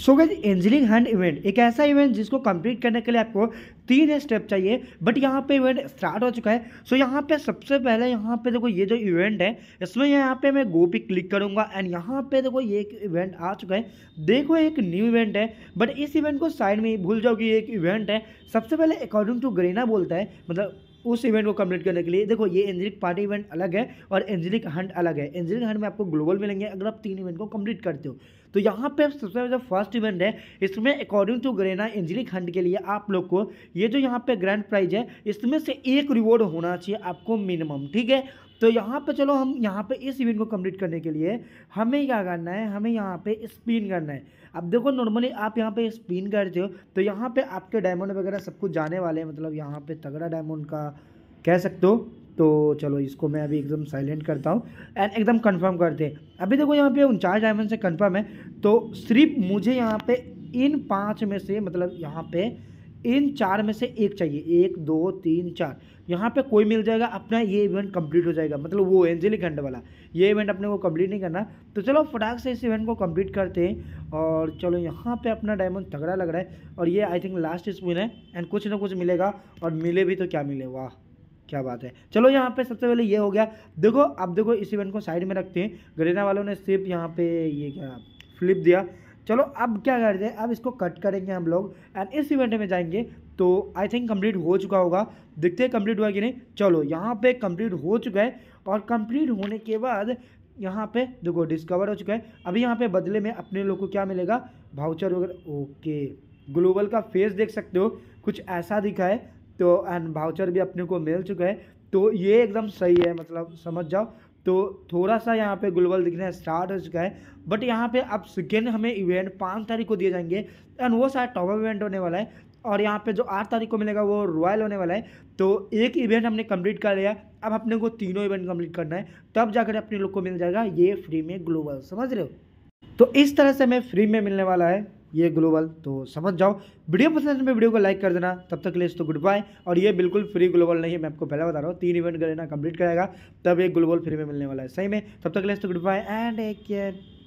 सो गज एंजलिंग hand event एक ऐसा इवेंट जिसको कंप्लीट करने के लिए आपको तीन स्टेप चाहिए बट यहाँ पे इवेंट स्टार्ट हो चुका है सो so, यहाँ पे सबसे पहले यहाँ पे देखो ये जो इवेंट है इसमें यहाँ पे मैं गोपी क्लिक करूँगा एंड यहाँ पे देखो ये एक इवेंट आ चुका है देखो एक न्यू इवेंट है बट इस इवेंट को साइड में भूल जाओ कि एक इवेंट है सबसे पहले अकॉर्डिंग टू ग्रेना बोलता है मतलब उस इवेंट को कंप्लीट करने के लिए देखो ये एंजलिक पार्टी इवेंट अलग है और एंजलिक हंट अलग है एंजलिक हंट में आपको ग्लोबल मिलेंगे अगर आप तीन इवेंट को कंप्लीट करते हो तो यहाँ पे सबसे जो फर्स्ट इवेंट है इसमें अकॉर्डिंग टू ग्रेना एंजलिक हंट के लिए आप लोग को ये जो यहाँ पे ग्रैंड प्राइज है इसमें से एक रिवॉर्ड होना चाहिए आपको मिनिमम ठीक है तो यहाँ पे चलो हम यहाँ पे इस इवेंट को कंप्लीट करने के लिए हमें क्या करना है हमें यहाँ पे स्पिन करना है अब देखो नॉर्मली आप यहाँ पे स्पिन करते हो तो यहाँ पे आपके डायमंड वगैरह सब कुछ जाने वाले हैं मतलब यहाँ पे तगड़ा डायमंड का कह सकते हो तो चलो इसको मैं अभी एकदम साइलेंट करता हूँ एंड एकदम कन्फर्म करते हैं अभी देखो यहाँ पे उनचास डायमंड से कन्फर्म है तो सिर्फ मुझे यहाँ पर इन पाँच में से मतलब यहाँ पर इन चार में से एक चाहिए एक दो तीन चार यहाँ पे कोई मिल जाएगा अपना ये इवेंट कंप्लीट हो जाएगा मतलब वो एंजेलिक घंट वाला ये इवेंट अपने को कंप्लीट नहीं करना तो चलो फटाक से इस इवेंट को कंप्लीट करते हैं और चलो यहाँ पे अपना डायमंड तगड़ा लग रहा है और ये आई थिंक लास्ट स्पिन है एंड कुछ ना कुछ मिलेगा और मिले भी तो क्या मिले वाह क्या बात है चलो यहाँ पे सबसे पहले ये हो गया देखो अब देखो इस इवेंट को साइड में रखते हैं गरेना वालों ने सिर्फ यहाँ पे ये क्या फ्लिप दिया चलो अब क्या करते हैं अब इसको कट करेंगे हम लोग एंड इस इवेंट में जाएंगे तो आई थिंक कंप्लीट हो चुका होगा देखते हैं कंप्लीट हुआ कि नहीं चलो यहाँ पे कंप्लीट हो चुका है और कंप्लीट होने के बाद यहाँ पे देखो डिस्कवर हो चुका है अभी यहाँ पे बदले में अपने लोग को क्या मिलेगा भाउचर वगैरह ओके ग्लोबल का फेस देख सकते हो कुछ ऐसा दिखा है तो एंड भाउचर भी अपने को मिल चुका है तो ये एकदम सही है मतलब समझ जाओ तो थोड़ा सा यहाँ पे ग्लोबल दिखना स्टार्ट हो चुका है बट यहाँ पे अब सेकेंड हमें इवेंट पाँच तारीख को दिए जाएंगे एंड वो शायद टॉप इवेंट होने वाला है और यहाँ पे जो आठ तारीख को मिलेगा वो रॉयल होने वाला है तो एक इवेंट हमने कंप्लीट कर लिया अब अपने को तीनों इवेंट कंप्लीट करना है तब जाकर अपने लोग को मिल जाएगा ये फ्री में ग्लोबल समझ रहे हो तो इस तरह से हमें फ्री में मिलने वाला है ये ग्लोबल तो समझ जाओ वीडियो पसंद तो में वीडियो को लाइक कर देना तब तक ले तो गुड बाय और ये बिल्कुल फ्री ग्लोबल नहीं है मैं आपको पहले बता रहा हूँ तीन इवेंट करना कंप्लीट करेगा तब एक ग्लोबल फ्री में मिलने वाला है सही में तब तक ले तो गुड बाय एंड एक केयर